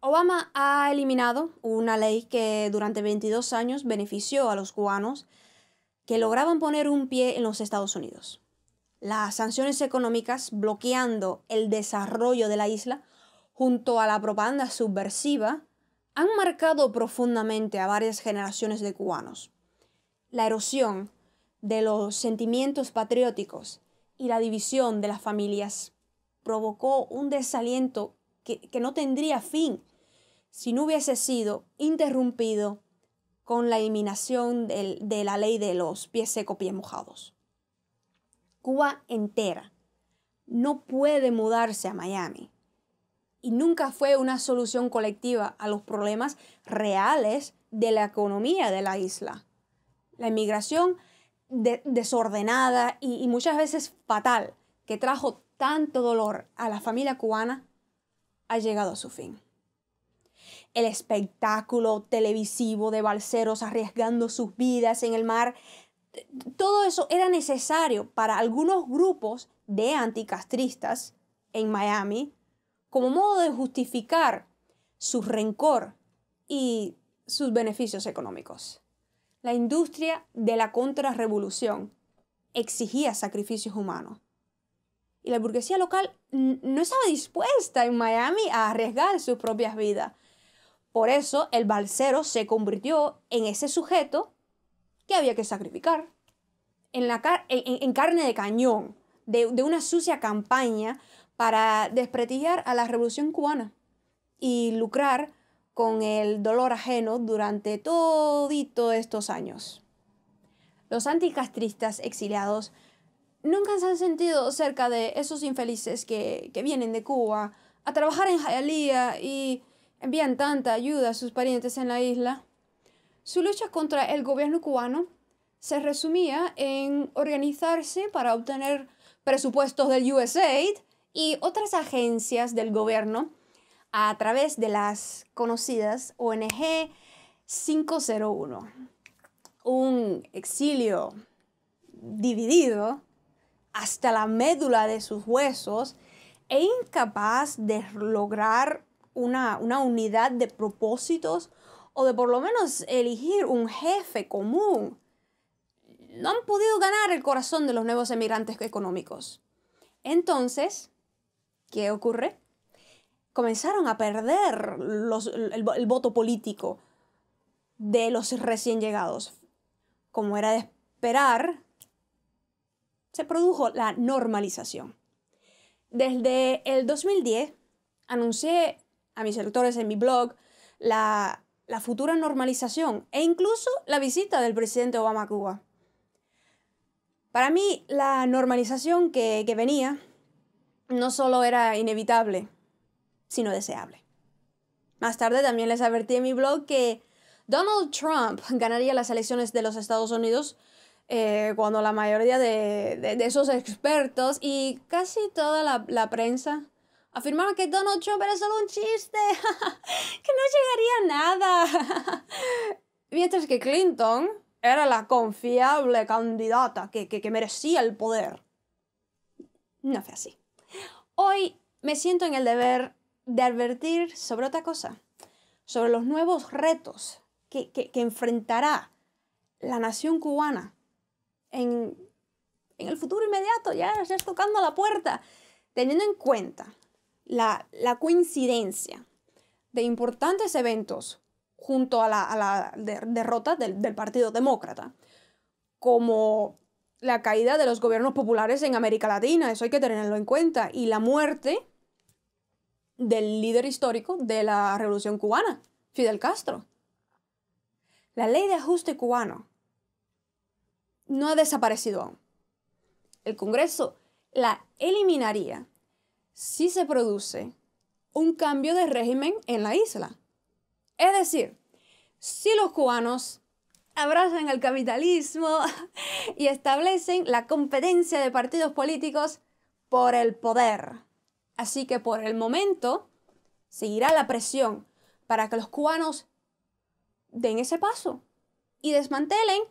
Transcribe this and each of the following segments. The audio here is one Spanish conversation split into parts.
Obama ha eliminado una ley que durante 22 años benefició a los cubanos que lograban poner un pie en los Estados Unidos. Las sanciones económicas bloqueando el desarrollo de la isla junto a la propaganda subversiva han marcado profundamente a varias generaciones de cubanos. La erosión de los sentimientos patrióticos y la división de las familias provocó un desaliento que, no tendría fin si no hubiese sido interrumpido con la eliminación de la ley de los pies secos, pies mojados. Cuba entera no puede mudarse a Miami y nunca fue una solución colectiva a los problemas reales de la economía de la isla. La inmigración desordenada y muchas veces fatal que trajo tanto dolor a la familia cubana ha llegado a su fin. El espectáculo televisivo de balseros arriesgando sus vidas en el mar, todo eso era necesario para algunos grupos de anticastristas en Miami como modo de justificar su rencor y sus beneficios económicos. La industria de la contrarrevolución exigía sacrificios humanos y la burguesía local no estaba dispuesta en Miami a arriesgar sus propias vidas. Por eso el balsero se convirtió en ese sujeto que había que sacrificar, en, la carne de cañón, de, una sucia campaña para desprestigiar a la revolución cubana y lucrar con el dolor ajeno durante todos estos años. Los anticastristas exiliados nunca se han sentido cerca de esos infelices que, vienen de Cuba a trabajar en Hialeah y envían tanta ayuda a sus parientes en la isla. Su lucha contra el gobierno cubano se resumía en organizarse para obtener presupuestos del USAID y otras agencias del gobierno a través de las conocidas ONG 501. Un exilio dividido hasta la médula de sus huesos e incapaz de lograr una, unidad de propósitos o de por lo menos elegir un jefe común, no han podido ganar el corazón de los nuevos emigrantes económicos. Entonces, ¿qué ocurre? Comenzaron a perder el voto político de los recién llegados. Como era de esperar, se produjo la normalización. Desde el 2010 anuncié a mis lectores en mi blog la, futura normalización e incluso la visita del presidente Obama a Cuba. Para mí, la normalización que, que, venía no solo era inevitable, sino deseable. Más tarde también les advertí en mi blog que Donald Trump ganaría las elecciones de los Estados Unidos eh, cuando la mayoría de, de, esos expertos y casi toda la, la prensa afirmaron que Donald Trump era solo un chiste, que no llegaría a nada. Mientras que Clinton era la confiable candidata que, que, merecía el poder. No fue así. Hoy me siento en el deber de advertir sobre otra cosa, sobre los nuevos retos que, que enfrentará la nación cubana en, el futuro inmediato, ya estás tocando la puerta, teniendo en cuenta la, coincidencia de importantes eventos junto a la, derrota del, del, Partido Demócrata, como la caída de los gobiernos populares en América Latina, eso hay que tenerlo en cuenta, y la muerte del líder histórico de la Revolución Cubana, Fidel Castro. La ley de ajuste cubano no ha desaparecido aún. El Congreso la eliminaría si se produce un cambio de régimen en la isla. Es decir, si los cubanos abrazan el capitalismo y establecen la competencia de partidos políticos por el poder. Así que por el momento seguirá la presión para que los cubanos den ese paso y desmantelen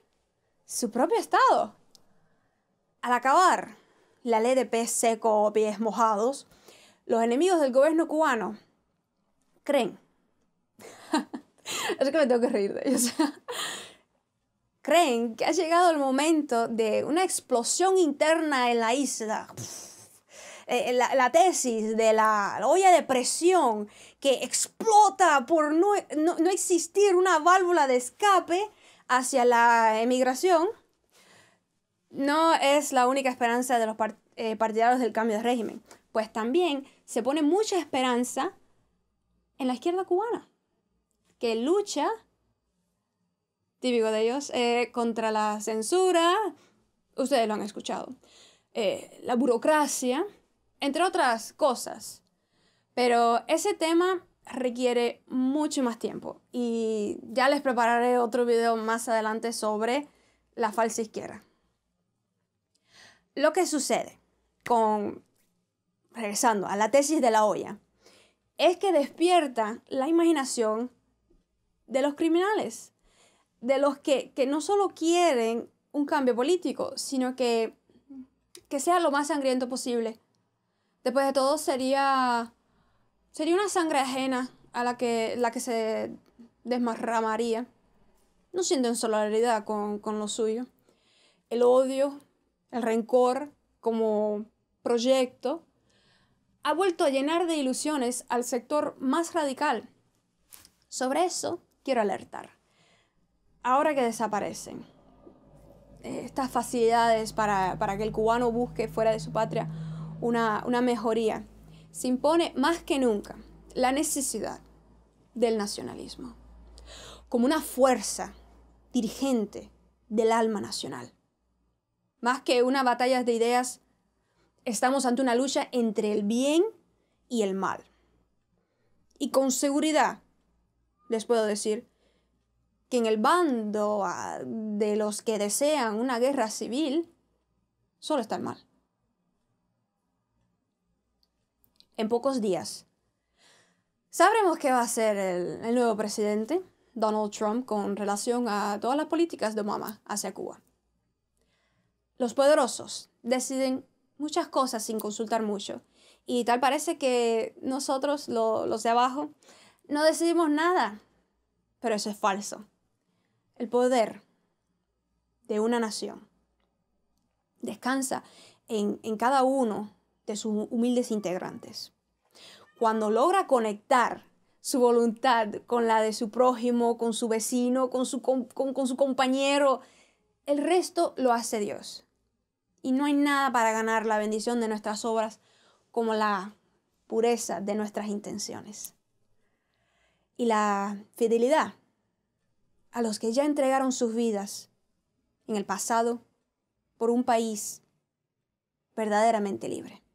su propio estado. Al acabar la ley de pez seco o pies mojados, los enemigos del gobierno cubano creen, es que me tengo que reír de ellos, creen que ha llegado el momento de una explosión interna en la isla. Eh, la, tesis de la, olla de presión que explota por no, existir una válvula de escape hacia la emigración no es la única esperanza de los eh, partidarios del cambio de régimen, pues también se pone mucha esperanza en la izquierda cubana, que lucha, típico de ellos, eh, contra la censura, ustedes lo han escuchado, eh, la burocracia, entre otras cosas. Pero ese tema requiere mucho más tiempo y ya les prepararé otro video más adelante sobre la falsa izquierda. Lo que sucede con, regresando a la tesis de la olla, es que despierta la imaginación de los criminales, de los que, no solo quieren un cambio político, sino que, que sea lo más sangriento posible. Después de todo sería Sería una sangre ajena a la que, la que se desmarramaría. No siendo en solidaridad con, con lo suyo. El odio, el rencor como proyecto ha vuelto a llenar de ilusiones al sector más radical. Sobre eso quiero alertar. Ahora que desaparecen eh, estas facilidades para, que el cubano busque fuera de su patria una, una mejoría se impone más que nunca la necesidad del nacionalismo como una fuerza dirigente del alma nacional. Más que una batalla de ideas, estamos ante una lucha entre el bien y el mal. Y con seguridad les puedo decir que en el bando ah, de los que desean una guerra civil solo está el mal. en pocos días. Sabremos qué va a hacer el, nuevo presidente, Donald Trump, con relación a todas las políticas de Obama hacia Cuba. Los poderosos deciden muchas cosas sin consultar mucho. Y tal parece que nosotros, los de abajo, no decidimos nada. Pero eso es falso. El poder de una nación descansa en, en cada uno de sus humildes integrantes. Cuando logra conectar su voluntad con la de su prójimo, con su vecino, con su, con su compañero, el resto lo hace Dios. Y no hay nada para ganar la bendición de nuestras obras como la pureza de nuestras intenciones. Y la fidelidad a los que ya entregaron sus vidas en el pasado por un país verdaderamente libre.